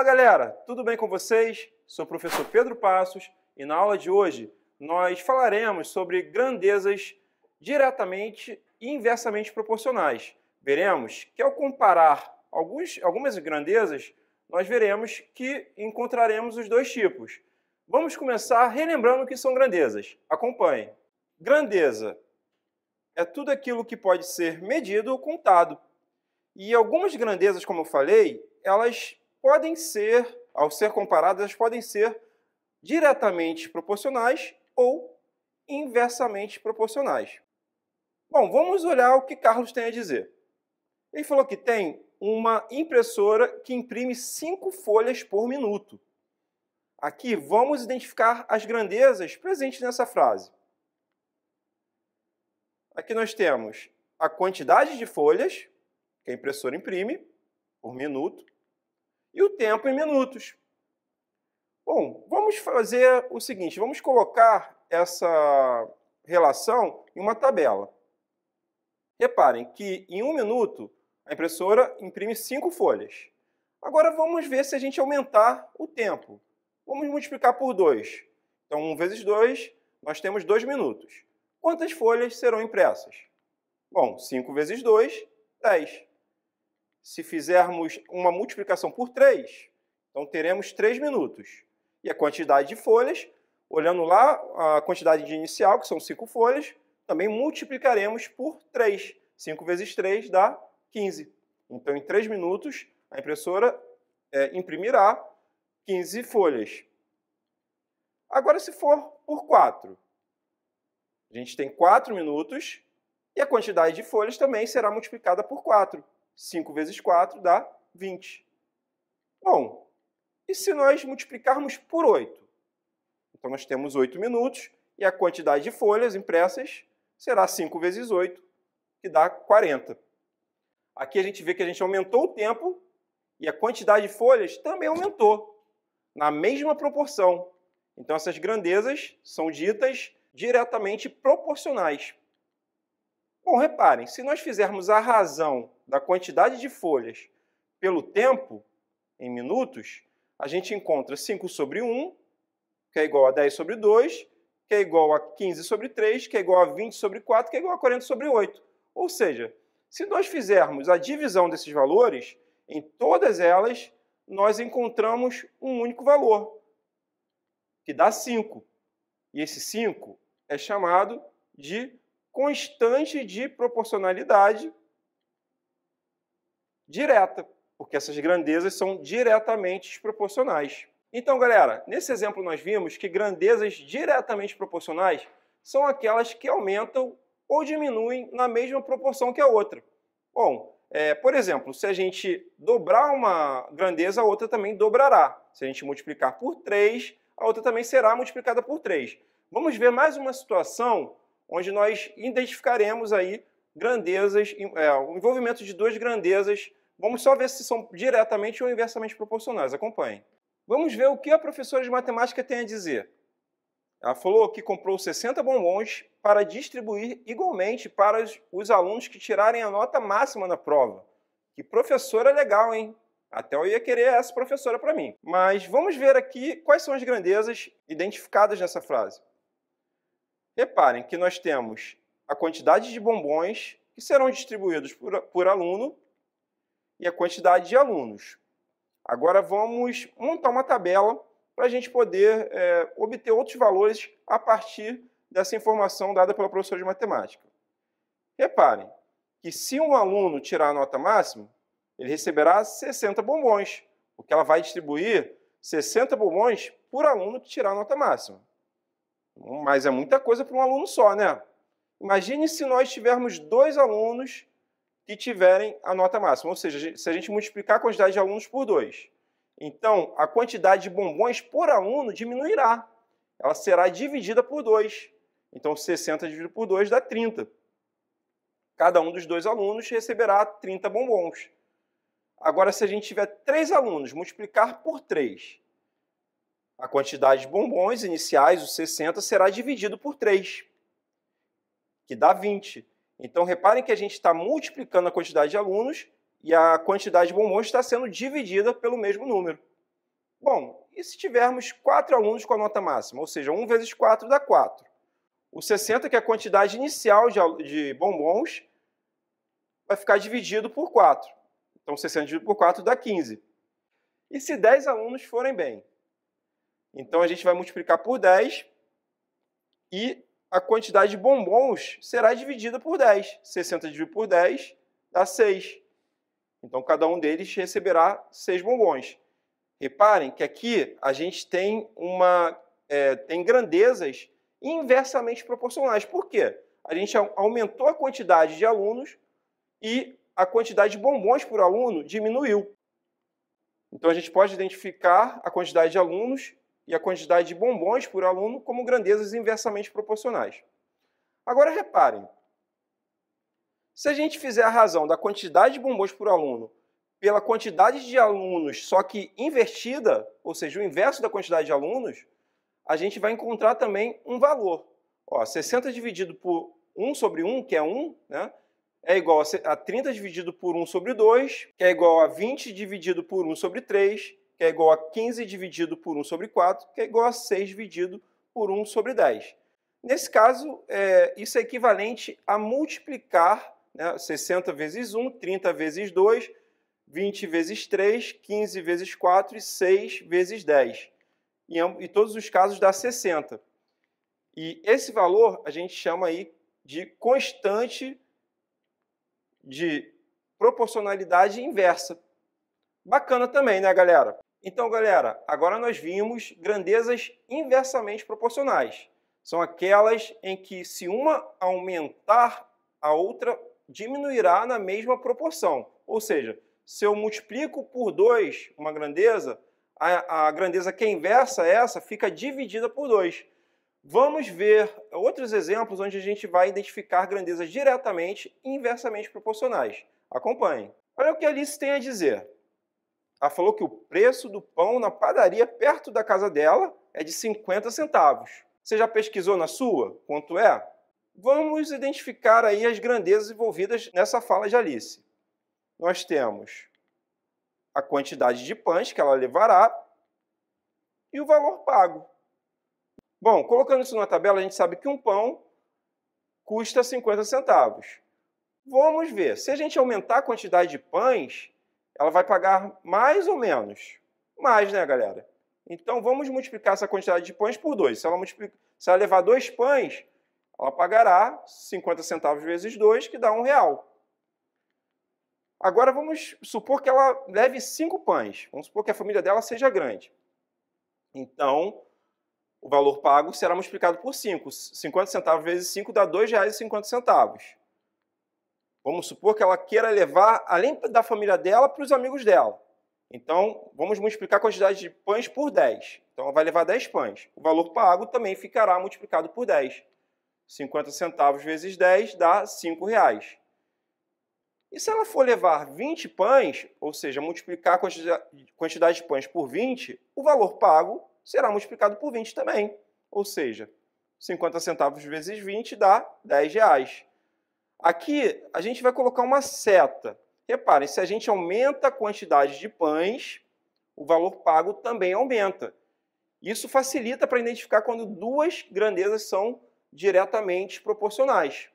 Fala galera, tudo bem com vocês? Sou o professor Pedro Passos e na aula de hoje nós falaremos sobre grandezas diretamente e inversamente proporcionais. Veremos que ao comparar alguns, algumas grandezas, nós veremos que encontraremos os dois tipos. Vamos começar relembrando o que são grandezas. Acompanhe. Grandeza é tudo aquilo que pode ser medido ou contado. E algumas grandezas, como eu falei, elas podem ser, ao ser comparadas, podem ser diretamente proporcionais ou inversamente proporcionais. Bom, vamos olhar o que Carlos tem a dizer. Ele falou que tem uma impressora que imprime 5 folhas por minuto. Aqui vamos identificar as grandezas presentes nessa frase. Aqui nós temos a quantidade de folhas que a impressora imprime por minuto e o tempo em minutos. Bom, vamos fazer o seguinte, vamos colocar essa relação em uma tabela. Reparem que em um minuto a impressora imprime cinco folhas. Agora vamos ver se a gente aumentar o tempo. Vamos multiplicar por 2. Então, 1 vezes 2, nós temos 2 minutos. Quantas folhas serão impressas? Bom, 5 vezes 2, 10 se fizermos uma multiplicação por 3, então teremos 3 minutos. E a quantidade de folhas, olhando lá a quantidade de inicial, que são 5 folhas, também multiplicaremos por 3. 5 vezes 3 dá 15. Então, em 3 minutos, a impressora é, imprimirá 15 folhas. Agora, se for por 4, a gente tem 4 minutos e a quantidade de folhas também será multiplicada por 4. 5 vezes 4 dá 20. Bom, e se nós multiplicarmos por 8? Então nós temos 8 minutos e a quantidade de folhas impressas será 5 vezes 8, que dá 40. Aqui a gente vê que a gente aumentou o tempo e a quantidade de folhas também aumentou, na mesma proporção. Então essas grandezas são ditas diretamente proporcionais. Bom, reparem, se nós fizermos a razão da quantidade de folhas pelo tempo, em minutos, a gente encontra 5 sobre 1, que é igual a 10 sobre 2, que é igual a 15 sobre 3, que é igual a 20 sobre 4, que é igual a 40 sobre 8. Ou seja, se nós fizermos a divisão desses valores, em todas elas nós encontramos um único valor, que dá 5. E esse 5 é chamado de constante de proporcionalidade direta, porque essas grandezas são diretamente proporcionais. Então, galera, nesse exemplo nós vimos que grandezas diretamente proporcionais são aquelas que aumentam ou diminuem na mesma proporção que a outra. Bom, é, por exemplo, se a gente dobrar uma grandeza, a outra também dobrará. Se a gente multiplicar por 3, a outra também será multiplicada por 3. Vamos ver mais uma situação onde nós identificaremos aí grandezas, é, o envolvimento de duas grandezas. Vamos só ver se são diretamente ou inversamente proporcionais. Acompanhem. Vamos ver o que a professora de matemática tem a dizer. Ela falou que comprou 60 bombons para distribuir igualmente para os, alunos que tirarem a nota máxima na prova. Que professora legal, hein? Até eu ia querer essa professora para mim. Mas vamos ver aqui quais são as grandezas identificadas nessa frase. Reparem que nós temos a quantidade de bombons que serão distribuídos por, por aluno e a quantidade de alunos. Agora vamos montar uma tabela para a gente poder é, obter outros valores a partir dessa informação dada pela professora de matemática. Reparem que se um aluno tirar a nota máxima, ele receberá 60 bombons, porque ela vai distribuir 60 bombons por aluno que tirar a nota máxima. Mas é muita coisa para um aluno só, né? Imagine se nós tivermos dois alunos que tiverem a nota máxima, ou seja, se a gente multiplicar a quantidade de alunos por dois. Então, a quantidade de bombons por aluno diminuirá. Ela será dividida por dois. Então, 60 dividido por 2 dá 30. Cada um dos dois alunos receberá 30 bombons. Agora, se a gente tiver três alunos, multiplicar por 3 a quantidade de bombons iniciais, os 60, será dividido por 3, que dá 20. Então, reparem que a gente está multiplicando a quantidade de alunos e a quantidade de bombons está sendo dividida pelo mesmo número. Bom, e se tivermos 4 alunos com a nota máxima? Ou seja, 1 vezes 4 dá 4. O 60, que é a quantidade inicial de bombons, vai ficar dividido por 4. Então, 60 dividido por 4 dá 15. E se 10 alunos forem bem? Então a gente vai multiplicar por 10 e a quantidade de bombons será dividida por 10. 60 dividido por 10 dá 6. Então cada um deles receberá 6 bombons. Reparem que aqui a gente tem uma é, tem grandezas inversamente proporcionais. Por quê? A gente aumentou a quantidade de alunos e a quantidade de bombons por aluno diminuiu. Então a gente pode identificar a quantidade de alunos e a quantidade de bombons por aluno como grandezas inversamente proporcionais. Agora reparem, se a gente fizer a razão da quantidade de bombons por aluno pela quantidade de alunos, só que invertida, ou seja, o inverso da quantidade de alunos, a gente vai encontrar também um valor. Ó, 60 dividido por 1 sobre 1, que é 1, né, é igual a 30 dividido por 1 sobre 2, que é igual a 20 dividido por 1 sobre 3, que é igual a 15 dividido por 1 sobre 4, que é igual a 6 dividido por 1 sobre 10. Nesse caso, é, isso é equivalente a multiplicar né, 60 vezes 1, 30 vezes 2, 20 vezes 3, 15 vezes 4 e 6 vezes 10. E, em todos os casos dá 60. E esse valor a gente chama aí de constante de proporcionalidade inversa. Bacana também, né, galera? Então, galera, agora nós vimos grandezas inversamente proporcionais. São aquelas em que se uma aumentar, a outra diminuirá na mesma proporção. Ou seja, se eu multiplico por 2 uma grandeza, a, a, grandeza que é inversa essa fica dividida por 2. Vamos ver outros exemplos onde a gente vai identificar grandezas diretamente inversamente proporcionais. Acompanhe. Olha o que Alice tem a dizer. Ela falou que o preço do pão na padaria perto da casa dela é de 50 centavos. Você já pesquisou na sua quanto é? Vamos identificar aí as grandezas envolvidas nessa fala de Alice. Nós temos a quantidade de pães que ela levará e o valor pago. Bom, colocando isso na tabela, a gente sabe que um pão custa 50 centavos. Vamos ver, se a gente aumentar a quantidade de pães, ela vai pagar mais ou menos? Mais, né, galera? Então vamos multiplicar essa quantidade de pães por 2. Se ela, se ela levar dois pães, ela pagará 50 centavos vezes 2, que dá um real. Agora vamos supor que ela leve cinco pães. Vamos supor que a família dela seja grande. Então, o valor pago será multiplicado por 5. 50 centavos vezes 5 dá R$ 2,50. Vamos supor que ela queira levar, além da família dela, para os amigos dela. Então, vamos multiplicar a quantidade de pães por 10. Então, ela vai levar 10 pães. O valor pago também ficará multiplicado por 10. 50 centavos vezes 10 dá 5 reais. E se ela for levar 20 pães, ou seja, multiplicar a quantidade de pães por 20, o valor pago será multiplicado por 20 também. Ou seja, 50 centavos vezes 20 dá 10 reais. Aqui a gente vai colocar uma seta. Reparem, se a gente aumenta a quantidade de pães, o valor pago também aumenta. Isso facilita para identificar quando duas grandezas são diretamente proporcionais.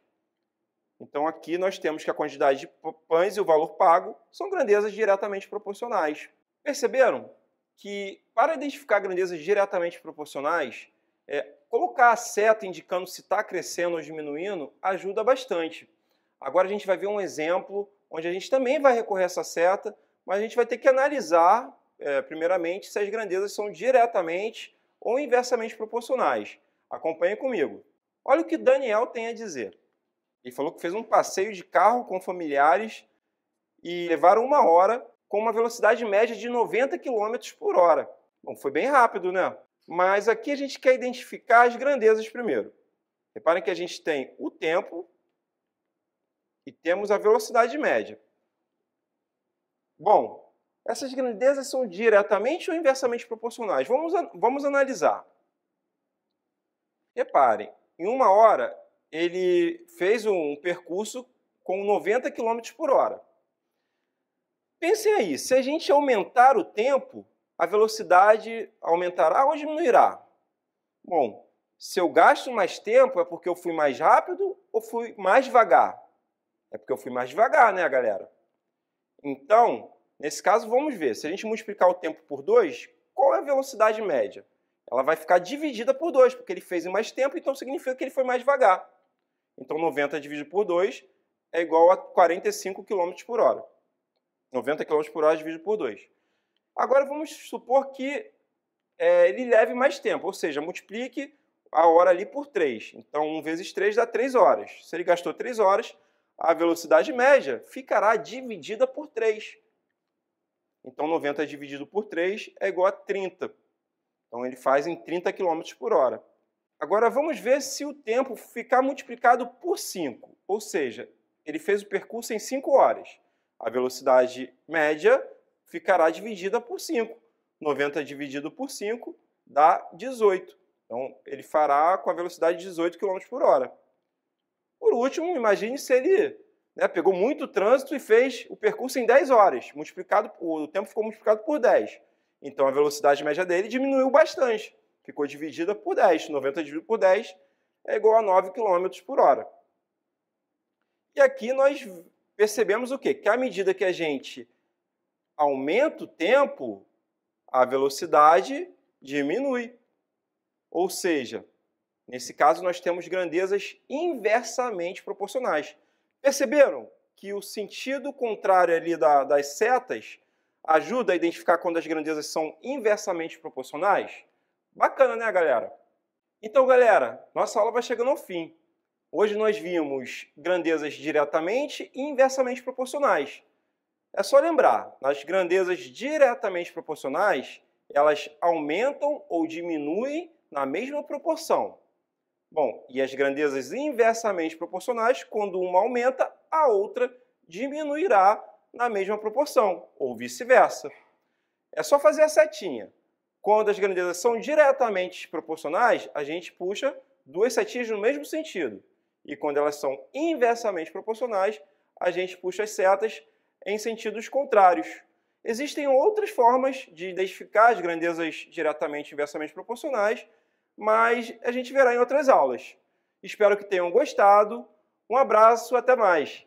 Então aqui nós temos que a quantidade de pães e o valor pago são grandezas diretamente proporcionais. Perceberam que para identificar grandezas diretamente proporcionais, é, colocar a seta indicando se está crescendo ou diminuindo ajuda bastante. Agora a gente vai ver um exemplo onde a gente também vai recorrer a essa seta, mas a gente vai ter que analisar, é, primeiramente, se as grandezas são diretamente ou inversamente proporcionais. Acompanhe comigo. Olha o que Daniel tem a dizer. Ele falou que fez um passeio de carro com familiares e levaram uma hora com uma velocidade média de 90 km por hora. Bom, foi bem rápido, né? Mas aqui a gente quer identificar as grandezas primeiro. Reparem que a gente tem o tempo, e temos a velocidade média. Bom, essas grandezas são diretamente ou inversamente proporcionais? Vamos, vamos analisar. Reparem, em uma hora ele fez um percurso com 90 km por hora. Pensem aí, se a gente aumentar o tempo, a velocidade aumentará ou diminuirá? Bom, se eu gasto mais tempo é porque eu fui mais rápido ou fui mais devagar? É porque eu fui mais devagar, né, galera? Então, nesse caso, vamos ver. Se a gente multiplicar o tempo por 2, qual é a velocidade média? Ela vai ficar dividida por 2, porque ele fez em mais tempo, então significa que ele foi mais devagar. Então, 90 dividido por 2 é igual a 45 km por hora. 90 km por hora dividido por 2. Agora, vamos supor que é, ele leve mais tempo, ou seja, multiplique a hora ali por 3. Então, 1 vezes 3 dá 3 horas. Se ele gastou 3 horas, a velocidade média ficará dividida por 3. Então, 90 dividido por 3 é igual a 30. Então, ele faz em 30 km por hora. Agora, vamos ver se o tempo ficar multiplicado por 5. Ou seja, ele fez o percurso em 5 horas. A velocidade média ficará dividida por 5. 90 dividido por 5 dá 18. Então, ele fará com a velocidade de 18 km por hora. Por último, imagine se ele né, pegou muito trânsito e fez o percurso em 10 horas, multiplicado, o tempo ficou multiplicado por 10. Então a velocidade média dele diminuiu bastante, ficou dividida por 10. 90 dividido por 10 é igual a 9 km por hora. E aqui nós percebemos o quê? Que à medida que a gente aumenta o tempo, a velocidade diminui. Ou seja, Nesse caso, nós temos grandezas inversamente proporcionais. Perceberam que o sentido contrário ali da, das setas ajuda a identificar quando as grandezas são inversamente proporcionais? Bacana, né, galera? Então, galera, nossa aula vai chegando ao fim. Hoje nós vimos grandezas diretamente e inversamente proporcionais. É só lembrar, nas grandezas diretamente proporcionais, elas aumentam ou diminuem na mesma proporção. Bom, e as grandezas inversamente proporcionais, quando uma aumenta, a outra diminuirá na mesma proporção, ou vice-versa. É só fazer a setinha. Quando as grandezas são diretamente proporcionais, a gente puxa duas setinhas no mesmo sentido. E quando elas são inversamente proporcionais, a gente puxa as setas em sentidos contrários. Existem outras formas de identificar as grandezas diretamente inversamente proporcionais, mas a gente verá em outras aulas. Espero que tenham gostado. Um abraço, até mais!